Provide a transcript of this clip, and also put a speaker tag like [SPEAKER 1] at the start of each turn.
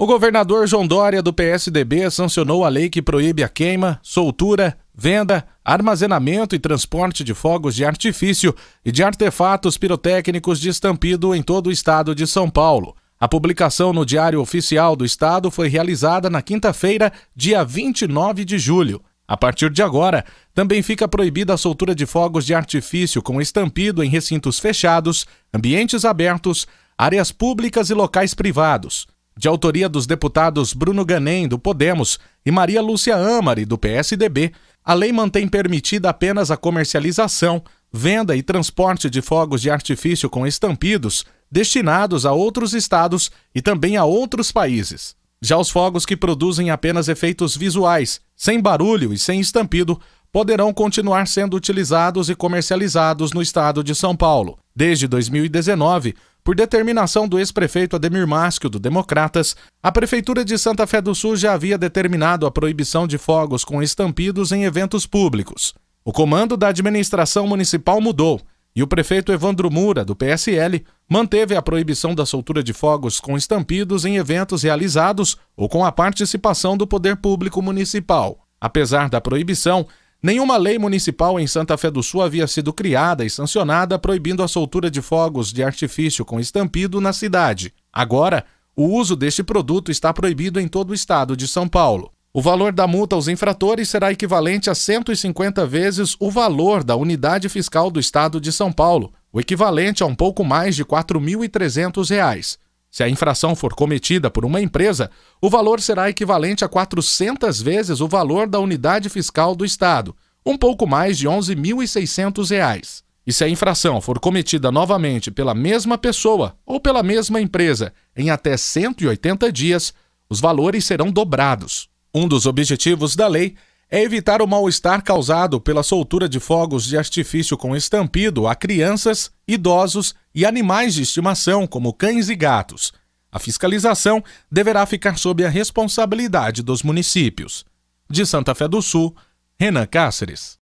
[SPEAKER 1] O governador João Dória, do PSDB, sancionou a lei que proíbe a queima, soltura, venda, armazenamento e transporte de fogos de artifício e de artefatos pirotécnicos de estampido em todo o estado de São Paulo. A publicação no Diário Oficial do Estado foi realizada na quinta-feira, dia 29 de julho. A partir de agora, também fica proibida a soltura de fogos de artifício com estampido em recintos fechados, ambientes abertos, áreas públicas e locais privados de autoria dos deputados Bruno Ganem, do Podemos, e Maria Lúcia Amari, do PSDB, a lei mantém permitida apenas a comercialização, venda e transporte de fogos de artifício com estampidos destinados a outros estados e também a outros países. Já os fogos que produzem apenas efeitos visuais, sem barulho e sem estampido, poderão continuar sendo utilizados e comercializados no estado de São Paulo. Desde 2019, por determinação do ex-prefeito Ademir Máscio, do Democratas, a Prefeitura de Santa Fé do Sul já havia determinado a proibição de fogos com estampidos em eventos públicos. O comando da administração municipal mudou e o prefeito Evandro Mura, do PSL, manteve a proibição da soltura de fogos com estampidos em eventos realizados ou com a participação do poder público municipal. Apesar da proibição, Nenhuma lei municipal em Santa Fé do Sul havia sido criada e sancionada proibindo a soltura de fogos de artifício com estampido na cidade. Agora, o uso deste produto está proibido em todo o estado de São Paulo. O valor da multa aos infratores será equivalente a 150 vezes o valor da unidade fiscal do estado de São Paulo, o equivalente a um pouco mais de R$ 4.300. Se a infração for cometida por uma empresa, o valor será equivalente a 400 vezes o valor da unidade fiscal do Estado, um pouco mais de R$ 11.600. E se a infração for cometida novamente pela mesma pessoa ou pela mesma empresa em até 180 dias, os valores serão dobrados. Um dos objetivos da lei é evitar o mal-estar causado pela soltura de fogos de artifício com estampido a crianças, idosos e animais de estimação, como cães e gatos. A fiscalização deverá ficar sob a responsabilidade dos municípios. De Santa Fé do Sul, Renan Cáceres.